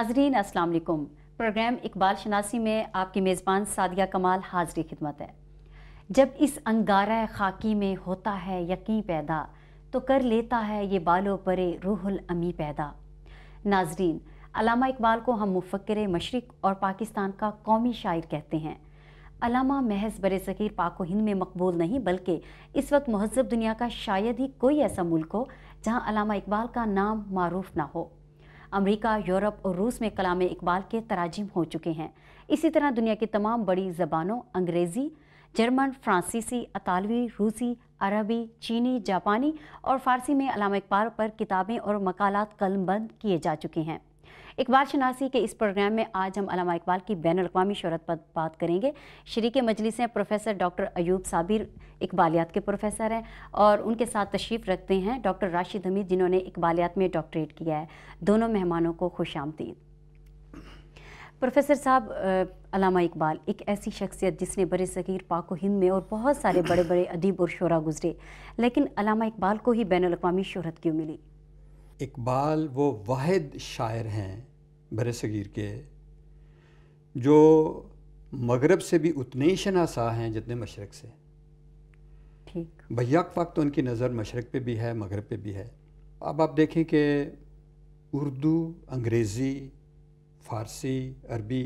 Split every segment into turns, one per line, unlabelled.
नाजरीन अस्सलाम प्रोग्राम इकबाल शनासी में आपकी मेज़बान सादिया कमाल हाज़री खिदमत है जब इस अंगारा खाकी में होता है यकीन पैदा तो कर लेता है ये बालो परे रूहुल अमी पैदा नाजरीन अलामा इकबाल को हम मुफक्र मशरक़ और पाकिस्तान का कौमी शायर कहते हैं अलामा महज बर सकीर पाक हिंद में मकबूल नहीं बल्कि इस वक्त महजब दुनिया का शायद ही कोई ऐसा मुल्क हो जहाँ अलामा इकबाल का नाम मरूफ ना हो अमेरिका, यूरोप और रूस में कलाम इकबाल के तराजिम हो चुके हैं इसी तरह दुनिया की तमाम बड़ी ज़बानों अंग्रेज़ी जर्मन फ्रांसीसी अतालवी रूसी अरबी चीनी जापानी और फारसी में अलाम इकबाल पर किताबें और मकालत कलमबंद किए जा चुके हैं इकबाल शनासी के इस प्रोग्राम में आज हम अलामा इकबाल की बैन अवी शहरत पर बात करेंगे शरीक मजलिस हैं प्रोफेसर डॉक्टर अयूब साबिर इकबालियात के प्रोफेसर हैं और उनके साथ तशरीफ़ रखते हैं डॉक्टर राशिद हमीद जिन्होंने इकबालियात में डॉक्टरेट किया है दोनों मेहमानों को खुश आमदी प्रोफेसर साहब अलामा इकबाल एक ऐसी शख्सियत जिसने बर सग़ीर पाको हिंद में और बहुत सारे बड़े बड़े अदीब और शोरा गुजरे लेकिन अलामा इकबाल को ही बैन अवी शहरत क्यों मिली
इकबाल वो वाद शायर हैं बर सग़ीर के जो मगरब से भी उतने ही शनासा हैं जितने मशरक़ से ठीक वक्त तो उनकी नज़र मशरक़ पे भी है मगरब पे भी है अब आप देखें कि उर्दू अंग्रेज़ी फ़ारसी अरबी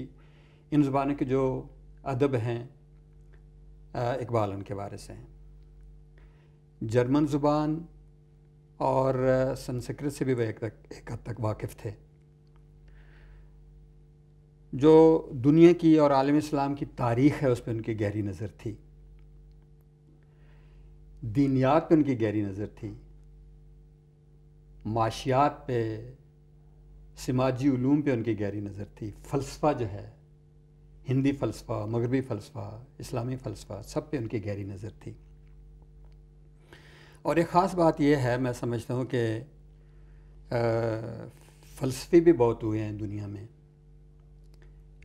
इन ज़बानों के जो अदब हैं इकबाल उनके वारिस हैं जर्मन ज़ुबान और संस्कृत से भी वह एक, एक हद तक वाकिफ़ थे जो दुनिया की और आलम इस्लाम की तारीख़ है उस पर उनकी गहरी नज़र थी दीनियात पर उनकी गहरी नज़र थी माशियात पे समाजी ूम पे उनकी गहरी नज़र थी फ़लसफ़ा जो है हिंदी फ़लसफ़ा मगरबी फ़लसफ़ा इस्लामी फ़लसफ़ा सब पे उनकी गहरी नज़र थी और एक ख़ास बात यह है मैं समझता हूँ कि फलसफे भी बहुत हुए हैं दुनिया में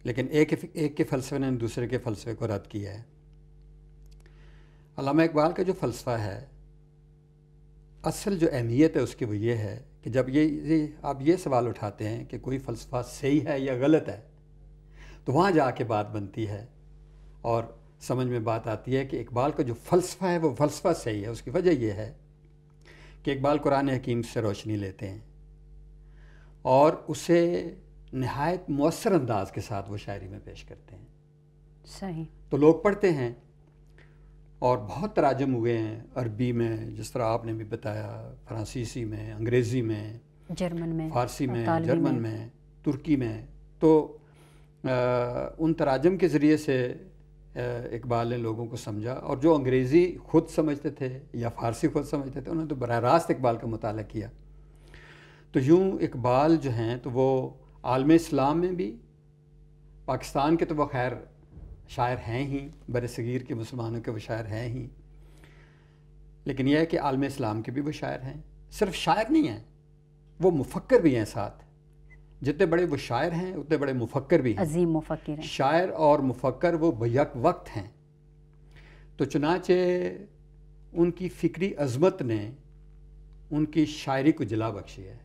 लेकिन एक एक के फ़लसफ़े ने दूसरे के फ़लसफ़े को रद्द किया है अलामा इकबाल का जो फ़लसफ़ा है असल जो अहमियत है उसकी वो ये है कि जब ये, ये आप ये सवाल उठाते हैं कि कोई फ़लसफ़ा सही है या गलत है तो वहाँ जा के बात बनती है और समझ में बात आती है कि इकबाल का जो फ़लसफ़ा है वो फ़लसफ़ा सही है उसकी वजह यह है कि इकबाल कुरान हकीम से रोशनी लेते हैं और उसे नहायत मौसर अंदाज के साथ वो शायरी में पेश करते हैं सही तो लोग पढ़ते हैं और बहुत तराजम हुए हैं अरबी में जिस तरह आपने भी बताया फ्रांसीसी में अंग्रेज़ी में जर्मन में फारसी में जर्मन में, में तुर्की में तो आ, उन तराजम के ज़रिए से इकबाल ने लोगों को समझा और जो अंग्रेज़ी खुद समझते थे या फ़ारसी खुद समझते थे उन्होंने तो बरह रास्त इकबाल का मताल किया तो यूँ इकबाल जो हैं तो वो आलम इस्लाम में भी पाकिस्तान के तो वो खैर शायर हैं ही बर सग़ीर के मुसलमानों के वो शायर हैं ही लेकिन यह है कि आलम इस्लाम के भी वो शायर हैं सिर्फ शायर नहीं हैं वो मुफक्र भी हैं साथ जितने बड़े वो शायर हैं उतने बड़े मुफक्र भी हैं मुफक्र है। शायर और मुफक्र वो बक वक्त हैं तो चुनाचे उनकी फ़िक्री अजमत ने उनकी शायरी को जला बख्शी है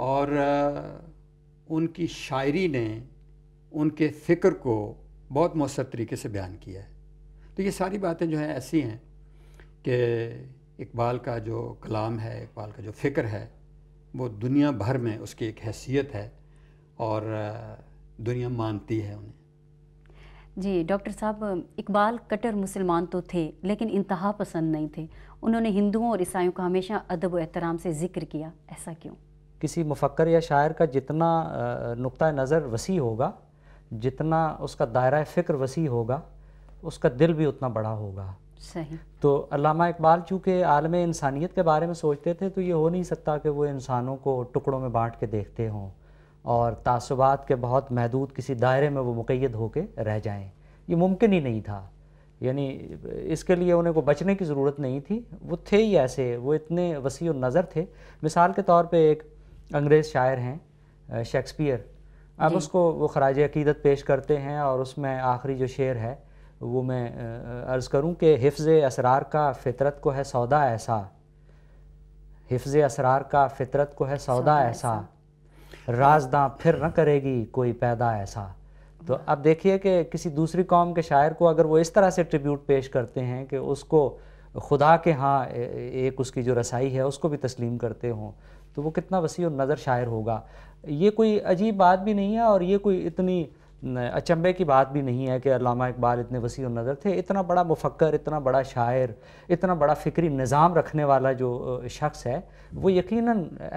और उनकी शायरी ने उनके फ़िक्र को बहुत मौसर तरीके से बयान किया है तो ये सारी बातें जो हैं ऐसी हैं कि इकबाल का जो कलाम है इकबाल का जो फ़िक्र है वो दुनिया भर में उसकी एक हैसियत है और दुनिया मानती है उन्हें
जी डॉक्टर साहब इकबाल कटर मुसलमान तो थे लेकिन इंतहा पसंद नहीं थे उन्होंने हिंदुओं और ईसाइयों का हमेशा अदब व एहतराम से ज़िक्र किया ऐसा क्यों
किसी मफ़क्र या शायर का जितना नुक़ नज़र वसी होगा जितना उसका दायरा फ़िक्र वसी होगा उसका दिल भी उतना बड़ा होगा सही तो अलामा इकबाल चूँकि आलम इंसानियत के बारे में सोचते थे तो ये हो नहीं सकता कि वो इंसानों को टुकड़ों में बांट के देखते हों और तसुबात के बहुत महदूद किसी दायरे में वो मुकैद होकर रह जाएँ ये मुमकिन ही नहीं था यानी इसके लिए उन्हें को बचने की ज़रूरत नहीं थी वो थे ही ऐसे वो इतने वसी नज़र थे मिसाल के तौर पे एक अंग्रेज़ शायर हैं शेक्सपियर अब उसको वो खराज अकीदत पेश करते हैं और उसमें आखिरी जो शेर है वो मैं अर्ज़ करूँ कि हिफ्ज़ असरार का फ़ितरत को है सौदा ऐसा हिफ्ज़ असरार का फ़ितरत को है सौदा ऐसा राजदा फिर न करेगी कोई पैदा ऐसा तो अब देखिए कि किसी दूसरी कौम के शायर को अगर वो इस तरह से ट्रिब्यूट पेश करते हैं कि उसको खुदा के हाँ एक उसकी जो रसाई है उसको भी तस्लीम करते हों तो वो कितना वसी और नज़र शायर होगा ये कोई अजीब बात भी नहीं है और ये कोई इतनी अचंभे की बात भी नहीं है कि अलामा इकबाल इतने वसी नज़र थे इतना बड़ा मुफक्र इतना बड़ा शायर इतना बड़ा फ़िक्री निज़ाम रखने वाला जो शख्स है वो यकीन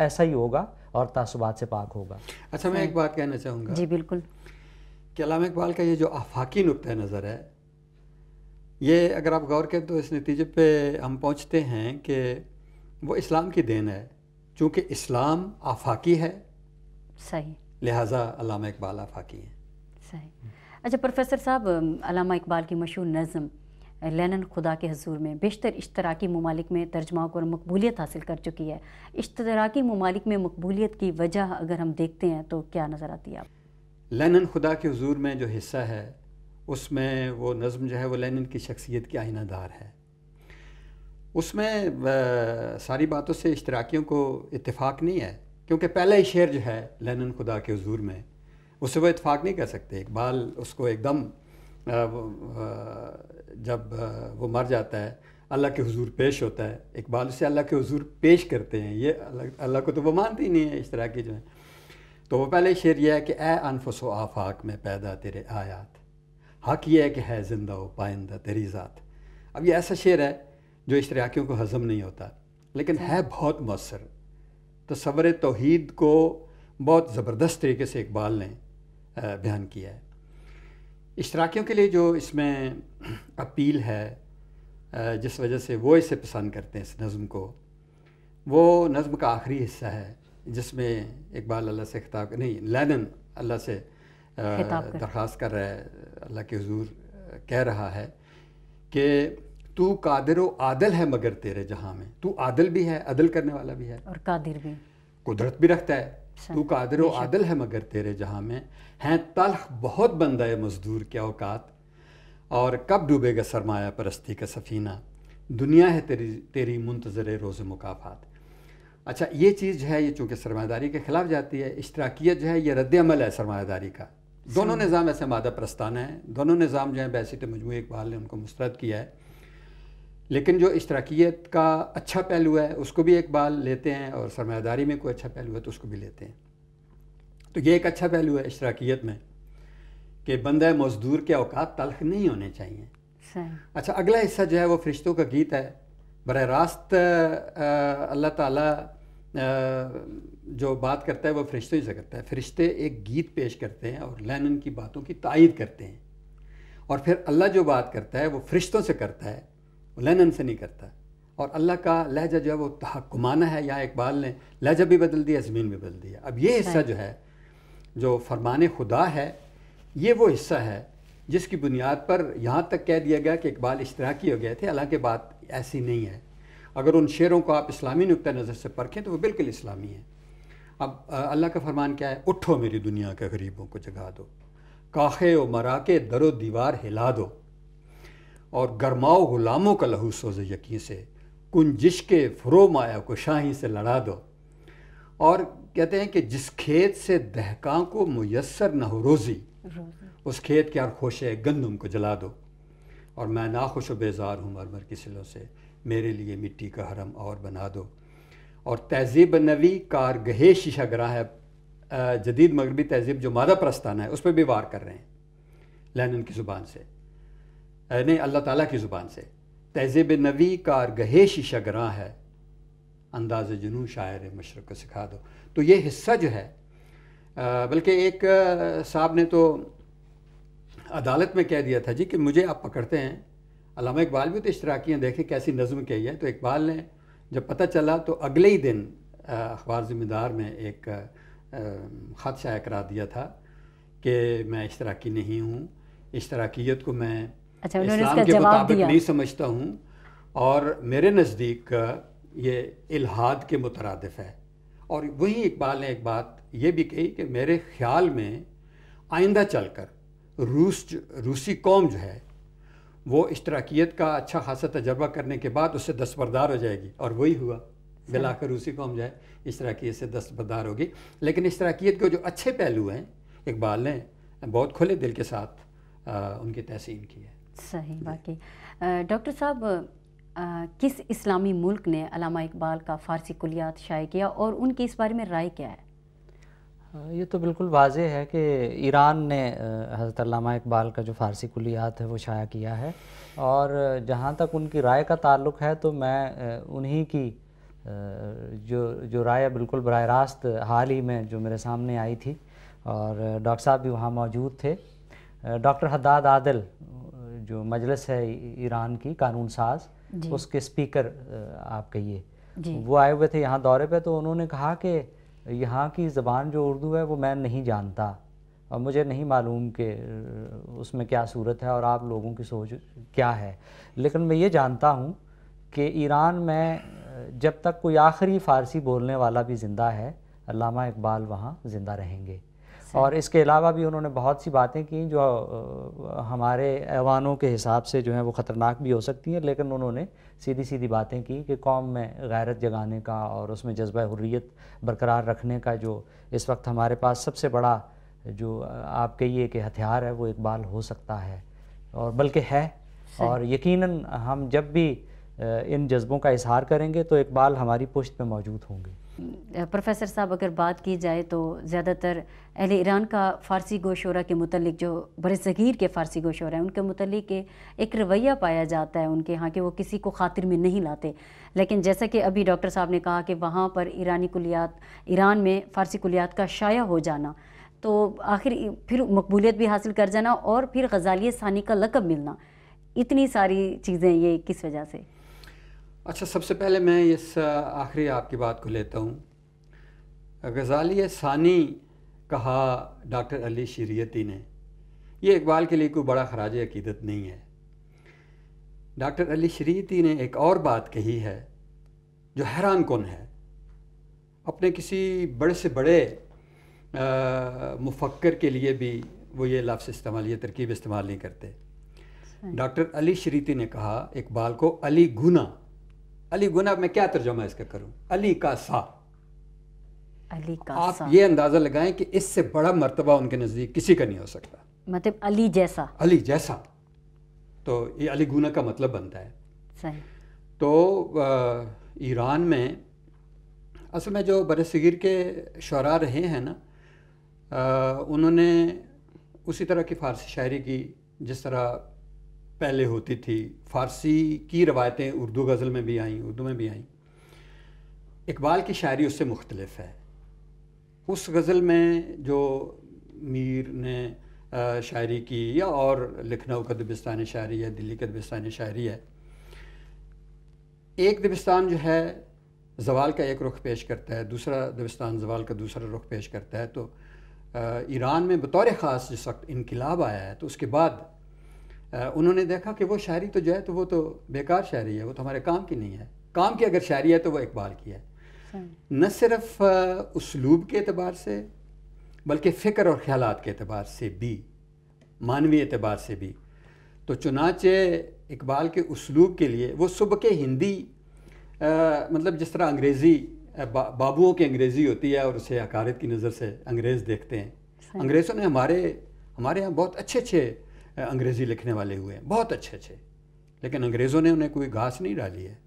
ऐसा ही होगा और तसुबात से पाक होगा
अच्छा मैं एक बात कहना चाहूँगा जी बिल्कुल कि अलामा इकबाल का ये जो आफाकी नुक़ नज़र है ये अगर आप गौर करें तो इस नतीजे पे हम पहुँचते हैं कि वो इस्लाम की देन है चूँकि इस्लाम आफाकी है सही लिहाजा अलामा इकबाल आफाकी हैं
सही अच्छा प्रोफेसर साहब अलामा इकबाल की मशहूर नज़म लेन खुदा के हजूर में बेशतर इश्तराकी ममालिक में तर्जमाओं को मकबूलियत हासिल कर चुकी है इश्तराकी ममालिक में मकबूलियत की वजह अगर हम देखते हैं तो क्या नज़र आती है आप
लेन खुदा के हजूर में जो हिस्सा है उसमें वो नज़म जो है वो लैनन की शख्सियत की आइनादार है उसमें सारी बातों से इश्तराकियों को इतफाक़ नहीं है क्योंकि पहला ही शेर जो है लेनन खुदा के हजूर में उससे वो इतफाक़ नहीं कर सकते इकबाल उसको एकदम जब वो मर जाता है अल्लाह के हजूर पेश होता है इकबाल से अल्लाह के हजूर पेश करते हैं ये अल्लाह को तो वो मानते ही नहीं है इस तरह की जो है तो वो पहले शेर यह है कि ए अनफसो आफाक में पैदा तेरे आयात हक ये है कि है जिंदा व पाइंदा तेरी ज़ात अब ये ऐसा शेर है जो इश्तराकियों को हज़म नहीं होता लेकिन है बहुत मौसर तस्वर तो तोहद को बहुत ज़बरदस्त तरीके से इकबाल ने बयान किया है इश्तराकियों के लिए जो इसमें अपील है जिस वजह से वो इसे पसंद करते हैं इस नज़म को वो नज़म का आखिरी हिस्सा है जिसमें इकबाल अल्लाह से खिताब नहीं लैनन अल्लाह से दरख्वास्त कर रहा है अल्लाह के हजूर कह रहा है कि तू कादिर आदल है मगर तेरे जहाँ में तू आदल भी है अदल करने वाला भी है
और कादिर भी
कुदरत भी रखता है तू कादिर आदल है मगर तेरे जहाँ में हैं तलख बहुत बंदा मजदूर के औकात और कब डूबेगा सरमाया परस्ती का सफ़ीना दुनिया है तेरी तेरी मुंतज़र रोज़ मुकाफात अच्छा ये चीज़ है ये चूँकि सरमादारी के ख़िलाफ़ जाती है इश्तराकियत जो है ये रद्दमल है सरमादारी का दोनों निज़ाम ऐसे मादा प्रस्ताना है दोनों निज़ाम जो है तो मजमू इकबाल ने उनको मुस्रद किया है लेकिन जो इश्तराकियत का अच्छा पहलू है उसको भी एक बार लेते हैं और सरमादारी में कोई अच्छा पहलू है तो उसको भी लेते हैं तो ये एक अच्छा पहलू है इश्तराकियत में कि बंद मजदूर के अवकात तलख नहीं होने चाहिए अच्छा अगला हिस्सा जो है वो फरिश्तों का गीत है बर रास्त अल्लाह ताला जो बात करता है वो फरिश्तों ही से करता है फरिश्ते एक गीत पेश करते हैं और लैनन की बातों की तायद करते हैं और फिर अल्लाह जो बात करता है वो फरिश्तों से करता है लनन से नहीं करता और अल्लाह का लहजा जो है वो तहकुमाना है या इकबाल ने लहजा भी बदल दिया ज़मीन भी बदल दिया अब ये हिस्सा जो है जो फरमान खुदा है ये वो हिस्सा है जिसकी बुनियाद पर यहाँ तक कह दिया गया कि इकबाल की हो गए थे हालांकि बात ऐसी नहीं है अगर उन शेरों को आप इस्लामी नुक़ नज़र से परखें तो वो बिल्कुल इस्लामी है अब अल्लाह का फरमान क्या है उठो मेरी दुनिया के गरीबों को जगा दो काखे व मरा के दरो दीवार हिला दो और गरमाओ गुलामों का लहू सोज यकीन से कुंजिश के फ्रो माया को शाही से लड़ा दो और कहते हैं कि जिस खेत से दहका को मैसर न हो रोज़ी उस खेत के हर खुश गंदम को जला दो और मैं नाखुश बेजार हूँ मरमर की सिलों से मेरे लिए मिट्टी का हरम और बना दो और तहजीब नवी कारगहे शीशा ग्रह है जदीद मगरबी तहजीब जो मादा प्रस्ताना है उस पर भी वार कर रहे हैं लैनन की ज़ुबान से नहीं अल्लाह ताला की ज़ुबान से तहज़ीब नबी कार गहेश शगरा है अंदाज जुनू शायर मशरक़ को सिखा दो तो ये हिस्सा जो है बल्कि एक साहब ने तो अदालत में कह दिया था जी कि मुझे आप पकड़ते हैं अलामा इकबाल भी तो इश्तराकी हैं देखें कैसी नज़म कही है तो इकबाल ने जब पता चला तो अगले ही दिन अखबार ज़िम्मेदार में एक ख़त शाया करा दिया था कि मैं इश्तराकी नहीं हूँ इश्तराकीत को मैं अच्छा उन्होंने इसका जवाब दिया नहीं समझता हूँ और मेरे नज़दीक ये इलाहाद के मुतरदफ है और वही इकबाल ने एक बात ये भी कही कि मेरे ख्याल में आइंदा चल कर रूस रूसी कौम जो है वो इश्तराकियत का अच्छा खासा तजर्बा करने के बाद उससे दस्तबरदार हो जाएगी और वही हुआ बिलाकर रूसी कौम जो है इश्तराकियत से दस्तबरदार होगी लेकिन इश्तराकियत के जो अच्छे पहलू हैं इकबाल ने बहुत खुले दिल के साथ आ, उनकी तहसीन की है
सही बाकी डॉक्टर साहब किस इस्लामी मुल्क ने अलामा इकबाल का फ़ारसी कुलियात शाये किया और उनकी इस बारे में राय क्या है
ये तो बिल्कुल वाज है कि ईरान ने हज़रत अलामा इकबाल का जो फ़ारसी कुलियात है वो शाया किया है और जहाँ तक उनकी राय का ताल्लुक है तो मैं उन्हीं की जो जो राय बिल्कुल बरह रास्त हाल ही में जो मेरे सामने आई थी और डॉक्टर साहब भी वहाँ मौजूद थे डॉक्टर हद्दाद आदिल जो मजलस है ईरान की कानून साज उसके स्पीकर आप कहिए वो आए हुए थे यहाँ दौरे पे तो उन्होंने कहा कि यहाँ की ज़बान जो उर्दू है वो मैं नहीं जानता और मुझे नहीं मालूम कि उसमें क्या सूरत है और आप लोगों की सोच क्या है लेकिन मैं ये जानता हूँ कि ईरान में जब तक कोई आखिरी फ़ारसी बोलने वाला भी ज़िंदा है अलामा इकबाल वहाँ ज़िंदा रहेंगे और इसके अलावा भी उन्होंने बहुत सी बातें की जो हमारे ऐवानों के हिसाब से जो है वो ख़तरनाक भी हो सकती हैं लेकिन उन्होंने सीधी सीधी बातें की कि कौम में गैरत जगाने का और उसमें जज्बा हुर्रियत बरकरार रखने का जो इस वक्त हमारे पास सबसे बड़ा जो आप कहिए कि हथियार है वो इकबाल हो सकता है और बल्कि है और यकीनन हम जब भी इन जज्बों का इजहार करेंगे तो इकबाल हमारी पुश्त में मौजूद
होंगे प्रोफेसर साहब अगर बात की जाए तो ज़्यादातर अहल ईरान का फ़ारसी गोशोरा के मतलब जो बड़े ज़गीर के फ़ारसी गोशरा हैं उनके मतलब एक रवैया पाया जाता है उनके यहाँ कि वो किसी को खातिर में नहीं लाते लेकिन जैसा कि अभी डॉक्टर साहब ने कहा कि वहाँ पर ईरानी कुलियात ईरान में फ़ारसी कुलियात का शाया हो जाना तो आखिर फिर मकबूलियत भी हासिल कर जाना और फिर गजालिय सानी का लकब मिलना इतनी सारी चीज़ें ये किस वजह से
अच्छा सबसे पहले मैं इस आखिरी आपकी बात को लेता हूँ गज़ाली सानी कहा डॉक्टर अली शरीयती ने ये इकबाल के लिए कोई बड़ा खराज अकीदत नहीं है डॉक्टर अली शरीयती ने एक और बात कही है जो हैरान कौन है अपने किसी बड़े से बड़े मुफक्र के लिए भी वो ये लफ्स इस्तेमाल ये तरकीब इस्तेमाल नहीं करते डॉक्टर अली शरीती ने कहा इकबाल को अली गुना अली गुना मैं क्या तर्जमा इसका करूं अली का सा
अली का आप सा। ये
अंदाज़ा लगाएं कि इससे बड़ा मर्तबा उनके नज़दीक किसी का नहीं हो सकता
मतलब अली जैसा
अली जैसा तो ये अली गुना का मतलब बनता है सही तो ईरान में असल में जो बर सगीर के शरा रहे हैं ना आ, उन्होंने उसी तरह की फ़ारसी शायरी की जिस तरह पहले होती थी फारसी की रवायतें उर्दू गज़ल में भी आईं उर्दू में भी आईं इकबाल की शायरी उससे मुख्तलफ है उस गज़ल में जो मीर ने शायरी की या और लखनऊ का दबिस्तान शायरी है दिल्ली का दबिस्तान शायरी है एक दबिस्तान जो है जवाल का एक रुख पेश करता है दूसरा दबिस्तान जवाल का दूसरा रुख पेश करता है तो ईरान में बतौर ख़ास जिस वक्त इनकलाब आया है तो उसके बाद उन्होंने देखा कि वो शायरी तो जो है तो वो तो बेकार शायरी है वो तो हमारे काम की नहीं है काम की अगर शायरी है तो वो इकबाल की है न सिर्फ उसलूब के अतबार से बल्कि फ़िक्र और ख्याल के अतबार से भी मानवी अतबार से भी तो चुनाचे इकबाल के उसलूब के लिए वो सुबह के हिंदी आ, मतलब जिस तरह अंग्रेज़ी बा, बाबुओं की अंग्रेज़ी होती है और उसे हकारत की नज़र से अंग्रेज़ देखते हैं अंग्रेज़ों ने हमारे हमारे यहाँ बहुत अच्छे अच्छे अंग्रेज़ी लिखने वाले हुए हैं बहुत अच्छे अच्छे लेकिन अंग्रेज़ों ने उन्हें कोई घास नहीं डाली है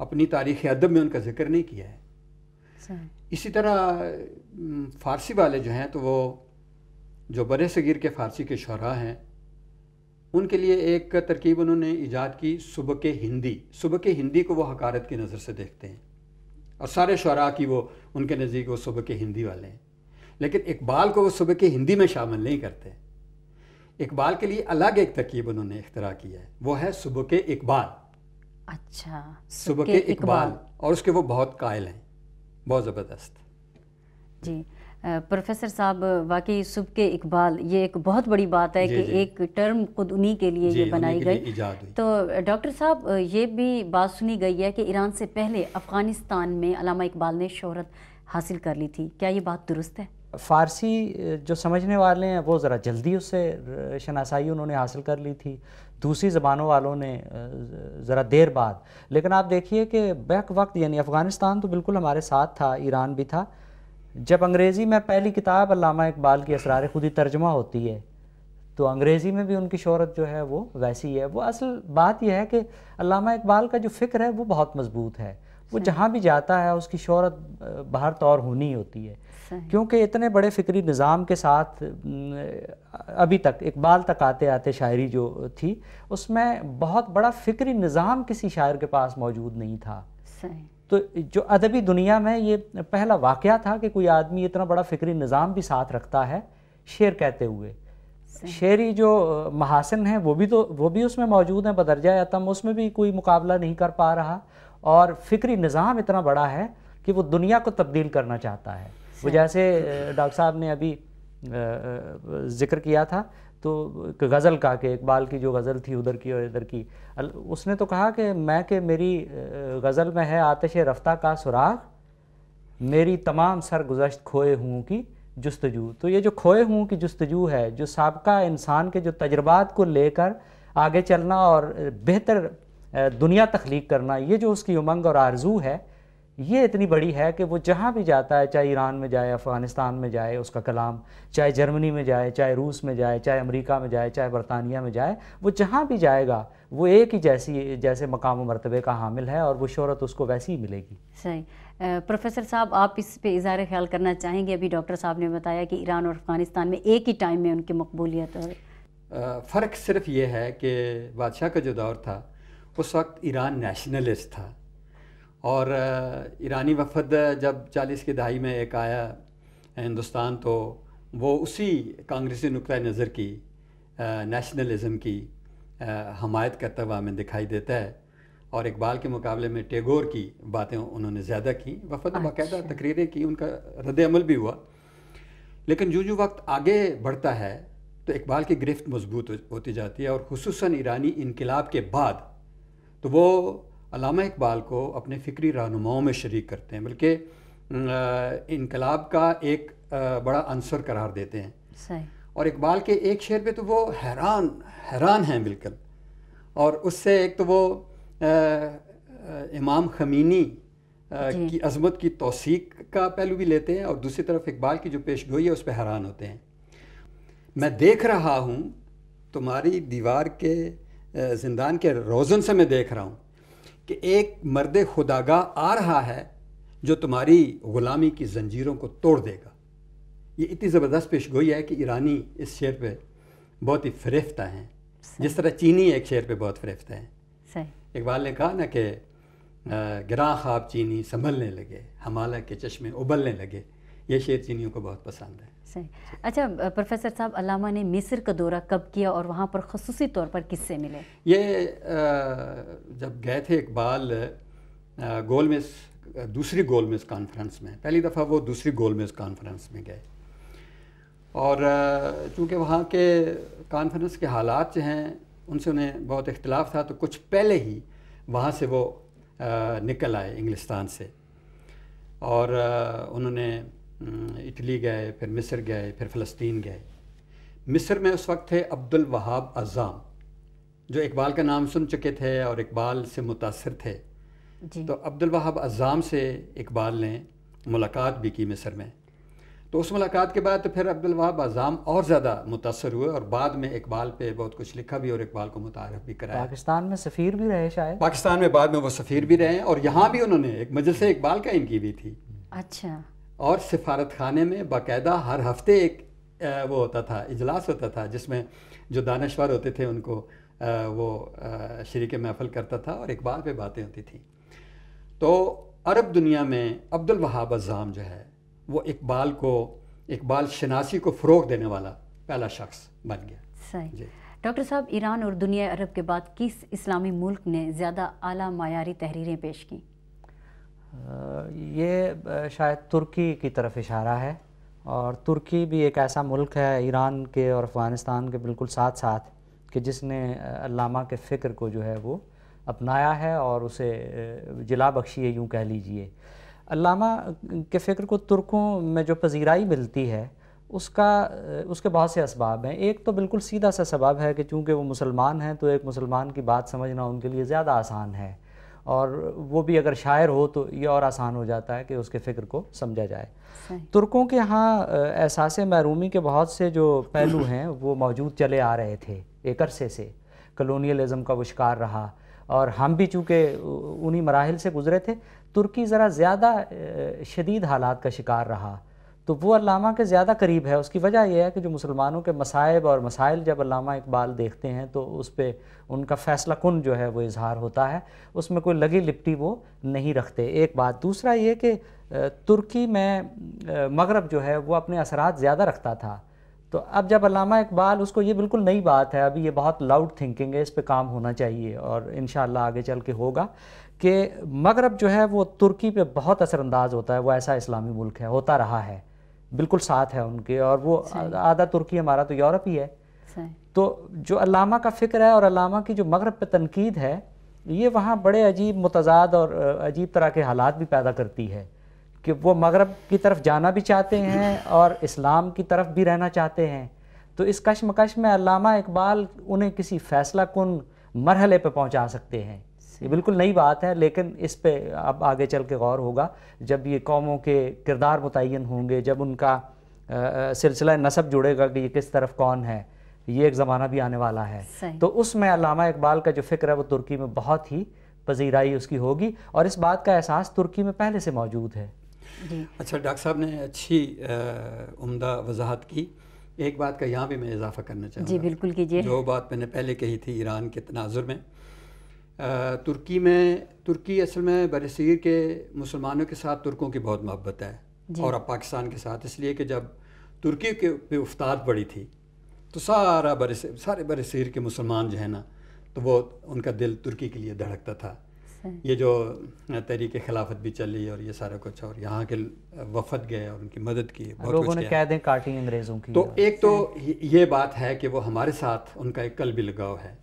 अपनी तारीख अदब में उनका जिक्र नहीं किया है इसी तरह फ़ारसी वाले जो हैं तो वो जो बर सगीर के फ़ारसी के शरा हैं उनके लिए एक तरकीब उन्होंने ईजाद की सुबह के हिंदी सुबह के हिंदी को वो हकारत की नज़र से देखते हैं और सारे शरा की वो उनके नज़दीक वो सुबह के हिंदी वाले हैं लेकिन इकबाल को वो सुबह के हिंदी में शामिल नहीं करते इकबाल के लिए अलग एक तरकीब उन्होंने इख्तरा किया है वो है सुबह के इकबाल
अच्छा सुबह के इकबाल
और उसके वो बहुत कायल हैं बहुत ज़बरदस्त
जी प्रोफेसर साहब वाकई सुबह के इकबाल ये एक बहुत बड़ी बात है कि जी, एक टर्म खुद उन्हीं के लिए ये बनाई गई तो डॉक्टर साहब ये भी बात सुनी गई है कि ईरान से पहले अफ़गानिस्तान में अलामा इकबाल ने शहरत हासिल कर ली थी क्या ये बात दुरुस्त है
फ़ारसी जो समझने वाले हैं वो ज़रा जल्दी उससे शनासाई उन्होंने हासिल कर ली थी दूसरी ज़बानों वालों ने ज़रा देर बाद लेकिन आप देखिए कि बैक वक्त यानी अफ़गानिस्तान तो बिल्कुल हमारे साथ था ईरान भी था जब अंग्रेज़ी में पहली किताब अलामा इकबाल की असरार खुदी तर्जमा होती है तो अंग्रेज़ी में भी उनकी शहरत जो है वो वैसी है वो असल बात यह है कि अलामा इकबाल का जो फ़िक्र है वो बहुत मज़बूत है वो जहाँ भी जाता है उसकी शहरत बाहर तौर होनी होती है क्योंकि इतने बड़े फिक्री निज़ाम के साथ अभी तक इकबाल तक आते आते शायरी जो थी उसमें बहुत बड़ा फिक्री निज़ाम किसी शायर के पास मौजूद नहीं था तो जो अदबी दुनिया में ये पहला वाक़ था कि कोई आदमी इतना बड़ा फिक्री निज़ाम भी साथ रखता है शेर कहते हुए शेरी जो महासिन हैं वो भी तो वो भी उसमें मौजूद हैं बदरजा अतम उसमें भी कोई मुकाबला नहीं कर पा रहा और फिक्री निज़ाम इतना बड़ा है कि वो दुनिया को तब्दील करना चाहता है वो जैसे डॉक्टर साहब ने अभी जिक्र किया था तो गज़ल का के इकबाल की जो गज़ल थी उधर की और इधर की उसने तो कहा कि मैं के मेरी गज़ल में है आतश रफ्ता का सुराग मेरी तमाम गुजश्त खोए हूँ की जस्तजू तो ये जो खोए हूँ की जस्तजू है जो सबका इंसान के जो तजर्बात को लेकर आगे चलना और बेहतर दुनिया तख्लीक करना ये जो उसकी उमंग और आरजू है ये इतनी बड़ी है कि वो जहाँ भी जाता है चाहे ईरान में जाए अफ़गानिस्तान में जाए उसका कलाम चाहे जर्मनी में जाए चाहे रूस में जाए चाहे अमेरिका में जाए चाहे बरतानिया में जाए वो जहाँ भी जाएगा वो एक ही जैसी जैसे मकाम मरतबे का हामिल है और वो शहरत उसको वैसी ही मिलेगी
सही प्रोफेसर साहब आप इस पे इज़हार ख्याल करना चाहेंगे अभी डॉक्टर साहब ने बताया कि ईरान और अफ़गानिस्तान में एक ही टाइम में उनकी मकबूलियत
और फ़र्क सिर्फ ये है कि बादशाह का जो दौर था उस वक्त ईरान नेशनलिस्ट था और ईरानी वफद जब चालीस की दहाई में एक आया हिंदुस्तान तो वो उसी कांग्रेसी नुक़ नज़र की नेशनलिज़म की हमायत करता हुआ हमें दिखाई देता है और इकबाल के मुकाबले में टेगोर की बातें उन्होंने ज़्यादा की वफद बायदा बाकायदा अच्छा। तकरीरें की उनका रद्द अमल भी हुआ लेकिन जो जो वक्त आगे बढ़ता है तो इकबाल की गिरफ्त मजबूत होती जाती है और खसूस ईरानी इनकलाब के बाद तो वो अलामा इकबाल को अपने फ़िक्री रहनुमाओं में शरीक करते हैं बल्कि इनकलाब का एक बड़ा अंसर करार देते हैं और इकबाल के एक शेर पे तो वो हैरान हैरान हैं बिल्कुल और उससे एक तो वो आ, आ, इमाम खमीनी की अजमत की तोसीक का पहलू भी लेते हैं और दूसरी तरफ इकबाल की जो पेश गोई है उस पर हैरान होते हैं मैं देख रहा हूँ तुम्हारी दीवार के जिंदान के रोज़न से मैं देख रहा हूँ कि एक मर्द खुदागा आ रहा है जो तुम्हारी ग़ुलामी की जंजीरों को तोड़ देगा ये इतनी ज़बरदस्त पेश गोई है कि ईरानी इस शेर पे बहुत ही फरेफ्ता हैं जिस तरह चीनी एक शेर पे बहुत फरेफ्ता
हैं
इकबाल ने कहा ना कि ग्राह खाब चीनी संभलने लगे हमाला के चश्मे उबलने लगे ये शेर चीनियों को बहुत पसंद है
सही अच्छा प्रोफेसर साहब अलामा ने मिस्र का दौरा कब किया और वहाँ पर खसूसी तौर पर किससे मिले
ये जब गए थे इकबाल गोल मिस दूसरी गोल मिस कॉन्फ्रेंस में पहली दफ़ा वो दूसरी गोल मिस कॉन्फ्रेंस में गए और चूँकि वहाँ के कॉन्फ्रेंस के हालात जो हैं उनसे उन्हें बहुत इख्तलाफ था तो कुछ पहले ही वहाँ से वो निकल आए इंग्लिस्तान से और उन्होंने हम्म, इटली गए फिर मिस्र गए फिर फ़लस्तीन गए मिस्र में उस वक्त थे अब्दुल वहाब अज़ाम जो इकबाल का नाम सुन चुके थे और इकबाल से मुतासर थे तो अब्दुल वहाब अज़ाम से इकबाल ने मुलाकात भी की मिस्र में तो उस मुलाकात के बाद तो फिर अब्दुल वहाब अज़ाम और ज़्यादा मुतासर हुए और बाद में इकबाल पे बहुत कुछ लिखा भी और इकबाल को मुतारफ़ भी कराया
पाकिस्तान में सफ़ीर भी रहे शायद
पाकिस्तान में बाद में वो सफ़ीर भी रहे और यहाँ भी उन्होंने एक मजलसे इकबाल का इनकी भी थी अच्छा और सिफारत खाने में बाकायदा हर हफ्ते एक वो होता था इजलास होता था जिसमें जो दानश्वर होते थे उनको वो शरीक महफल करता था और इकबाल पे बातें होती थी तो अरब दुनिया में अब्दुल वहाब अज़ाम जो है वो इकबाल को इकबाल शनासी को फ़रोग देने वाला पहला शख्स बन गया
सही डॉक्टर साहब ईरान और दुनिया अरब के बाद किस इस्लामी मुल्क ने ज़्यादा अली मायारी तहरीरें पेश की
ये शायद तुर्की की तरफ इशारा है और तुर्की भी एक ऐसा मुल्क है ईरान के और अफ़गानिस्तान के बिल्कुल साथ साथ कि जिसने अलामा के फ़िक्र को जो है वो अपनाया है और उसे जिला बख्शी यूँ कह लीजिए अलामा के फ़िक्र को तुर्कों में जो पजीराई मिलती है उसका उसके बहुत से इसबाब हैं एक तो बिल्कुल सीधा सा सबब है कि चूँकि वो मुसलमान हैं तो एक मुसलमान की बात समझना उनके लिए ज़्यादा आसान है और वो भी अगर शायर हो तो ये और आसान हो जाता है कि उसके फ़िक्र को समझा जाए तुर्कों के यहाँ एहसास महरूमी के बहुत से जो पहलू हैं वो मौजूद चले आ रहे थे एक अरसे से कलोनियलिज़म का वो शिकार रहा और हम भी चूँकि उन्हीं मराहल से गुज़रे थे तुर्की ज़रा ज़्यादा शदीद हालात का शिकार रहा तो वो अलामा के ज़्यादा करीब है उसकी वजह यह है कि जो मुसलमानों के मसाइब और मसाइल जब अलामा इकबाल देखते हैं तो उस पर उनका फ़ैसला कन जो है वो इजहार होता है उसमें कोई लगी लिपटी वो नहीं रखते एक बात दूसरा ये कि तुर्की में मगरब जो है वो अपने असरात ज़्यादा रखता था तो अब जब अलामा इकबाल उसको ये बिल्कुल नई बात है अभी ये बहुत लाउड थिंकिंग है इस पर काम होना चाहिए और इन आगे चल के होगा कि मगरब जो है वो तुर्की पे बहुत असरानंदाज होता है वो ऐसा इस्लामी मुल्क है होता रहा है बिल्कुल साथ है उनके और वो आधा तुर्की हमारा तो यूरोप ही है तो जो अलामा का फ़िक्र है और अलामा की जो मगरब पे तनकीद है ये वहाँ बड़े अजीब मुतजाद और अजीब तरह के हालात भी पैदा करती है कि वो मगरब की तरफ जाना भी चाहते हैं और इस्लाम की तरफ भी रहना चाहते हैं तो इस कश्मकश में अलामा इकबाल उन्हें किसी फ़ैसला कन मरहले पर पहुँचा सकते हैं ये बिल्कुल नई बात है लेकिन इस पे अब आगे चल के गौर होगा जब ये कौमों के किरदार मुतन होंगे जब उनका सिलसिला नसब जुड़ेगा कि ये किस तरफ कौन है ये एक ज़माना भी आने वाला है तो उसमें अलामा इकबाल का जो फिक्र है वो तुर्की में बहुत ही पजीराई उसकी होगी और इस बात का एहसास तुर्की में पहले से मौजूद है
अच्छा डॉक्टर साहब ने अच्छी उम्दा वजाहत की एक बात का यहाँ भी मैं इजाफा करना चाहूँगा जी बिल्कुल कीजिए जो बात मैंने पहले कही थी ईरान के तनाजुर में तुर्की में तुर्की असल में बरसीर के मुसलमानों के साथ तुर्कों की बहुत मोहब्बत है और अब पाकिस्तान के साथ इसलिए कि जब तुर्की के पे उफ्ताद पड़ी थी तो सारा बरसीर सारे बरसीर के मुसलमान जो है ना तो वो उनका दिल तुर्की के लिए धड़कता था ये जो तहरीक खिलाफत भी चली और ये सारा कुछ और यहाँ के वफद गए और उनकी मदद की बहुत लोगों ने कैदें काटी अंग्रेज़ों की तो एक तो ये बात है कि वो हमारे साथ उनका एक कल भी लगाव है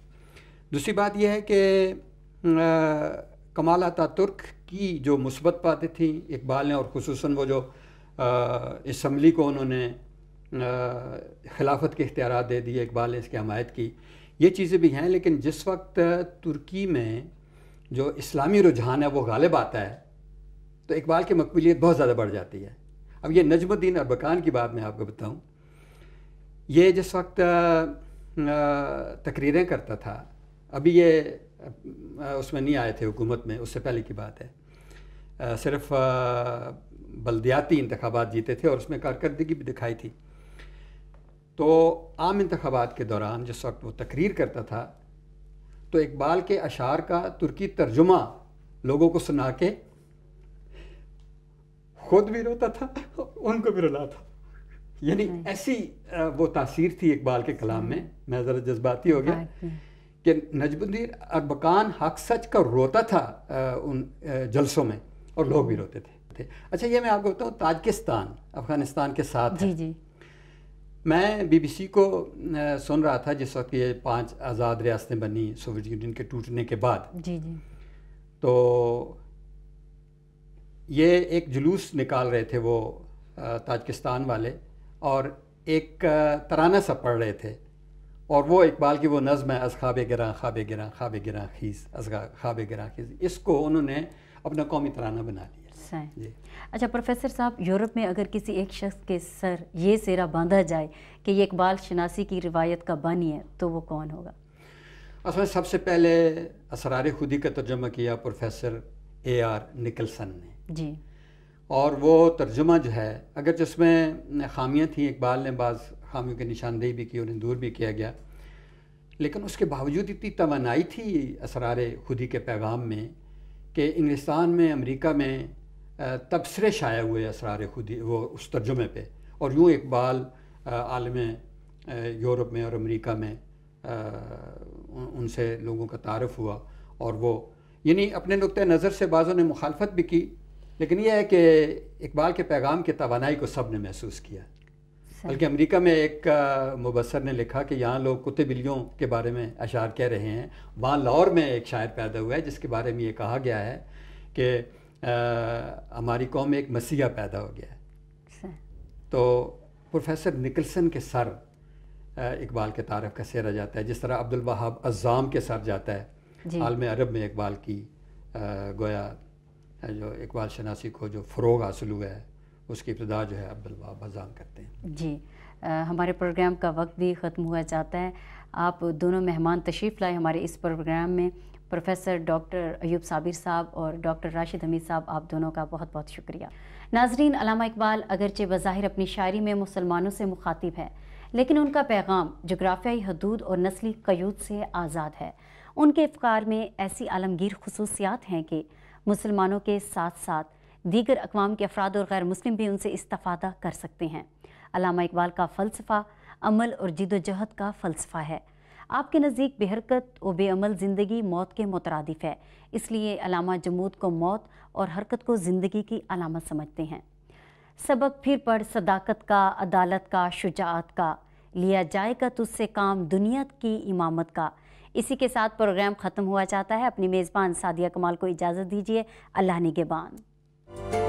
दूसरी बात यह है कि कमाल आता तुर्क की जो मुसबत बातें थी इकबाल ने और खसूस वो जो इसम्बली को उन्होंने खिलाफत के इख्तियार दे दिए इकबाल ने इसकी हमायत की ये चीज़ें भी हैं लेकिन जिस वक्त तुर्की में जो इस्लामी रुझान है वो गालिब आता है तो इकबाल की मकबूलीत बहुत ज़्यादा बढ़ जाती है अब ये नजमुद्दीन अरबकान की बात मैं आपको बताऊँ ये जिस वक्त तकरीरें करता था अभी ये उसमें नहीं आए थे हुकूमत में उससे पहले की बात है सिर्फ बल्दियाती इंतबात जीते थे और उसमें कारकर्दगी भी दिखाई थी तो आम इंतबात के दौरान जिस वक्त वो तकरीर करता था तो इकबाल के अशार का तुर्की तर्जुमा लोगों को सुना के खुद भी रोता था उनको भी था यानी ऐसी वो तासीर थी इकबाल के कलाम में हम्म। मैं ज़रा जज्बाती हो गया कि नजमुद्दीन अरबकान हक सच का रोता था उन जलसों में और लोग भी रोते थे अच्छा ये मैं आपको बताऊँ ताजकिस्तान अफ़गानिस्तान के साथ जी जी मैं बीबीसी को सुन रहा था जिस वक्त ये पांच आज़ाद रियासतें बनी सोवियत यूनियन के टूटने के बाद जी जी तो ये एक जुलूस निकाल रहे थे वो ताजकिस्तान वाले और एक तराना सा पढ़ रहे थे और वो इकबाल की वो नज़म है असखाब गिरा खाब गिरा खाब गिरा खीस असखा खाब गिरा खीस इसको उन्होंने अपना कौमी तराना बना लिया जी
अच्छा प्रोफेसर साहब यूरोप में अगर किसी एक शख्स के सर ये सेरा बांधा जाए कि ये इकबाल शनासी की रिवायत का बानी है तो वो कौन होगा
उसमें सबसे पहले असरार खुदी का तर्जमा किया प्रोफेसर ए आर निकलसन ने जी और वो तर्जुमा जो है अगर जिसमें खामियाँ थी इकबाल ने बाज़ खामियों की निशानदेही भी की उन्हें दूर भी किया गया लेकिन उसके बावजूद इतनी तोानाई थी असरार खुदी के पैगाम में कि इंग्लिस्तान में अमरीका में तबसरे शाया हुए असरार खुदी वो उस तर्जुमे पे और यूँ इकबाल आलम यूरोप में और अमरीका में उनसे लोगों का तारफ़ हुआ और वो यानी अपने नुक़ नज़र से बाज़ों ने मुखालफत भी की लेकिन यह है कि इकबाल के पैगाम की तोानाई को सब ने महसूस किया बल्कि अमेरिका में एक मुबसर ने लिखा कि यहाँ लोग कुत्ते बिल्लियों के बारे में अशार कह रहे हैं वहाँ लाहौर में एक शायर पैदा हुआ है जिसके बारे में ये कहा गया है कि हमारी कौम में एक मसीहा पैदा हो गया
है
तो प्रोफेसर निकलसन के सर इकबाल के तारफ़ का सेरा जाता है जिस तरह अब्दुल वहाब अज़ाम के सर जाता है आलम अरब में इकबाल की गोया जो इकबाल शनासी को जो फ़रोग हासिल हुआ है उसकी इब्तदा जो है अब्दुलवाब बजान करते
हैं जी आ, हमारे प्रोग्राम का वक्त भी ख़त्म हुआ जाता है आप दोनों मेहमान तशरीफ़ लाए हमारे इस प्रोग्राम में प्रोफेसर डॉक्टर अयूब साबिर साहब और डॉक्टर राशिद हमीद साहब आप दोनों का बहुत बहुत शुक्रिया नाजरीन अलामा इकबाल अगरचे बज़ाहिर अपनी शायरी में मुसलमानों से मुखातिब है लेकिन उनका पैगाम जोग्राफियाई हदूद और नस्ली कयूद से आज़ाद है उनके इफ़ार में ऐसी आलमगीर खसूसियात हैं कि मुसलमानों के साथ साथ दीगर अकवाम के अफराद और गैर मुस्लिम भी उनसे इस्ता कर सकते हैं अलामा इकबाल का फ़लसफ़ा अमल और जदोजहद का फ़लसफ़ा है आपके नज़दीक बेहरकत व बेअमल ज़िंदगी मौत के मुतरदफ़ है इसलिए अलामा जमूद को मौत और हरकत को ज़िंदगी की अलामत समझते हैं सबक फिर पढ़ सदाकत का अदालत का शुजात का लिया जाएगा तुझसे तो काम दुनिया की इमामत का इसी के साथ प्रोग्राम ख़त्म हुआ जाता है अपनी मेज़बान सादिया कमाल को इजाज़त दीजिए अल्लाह निगेबान you.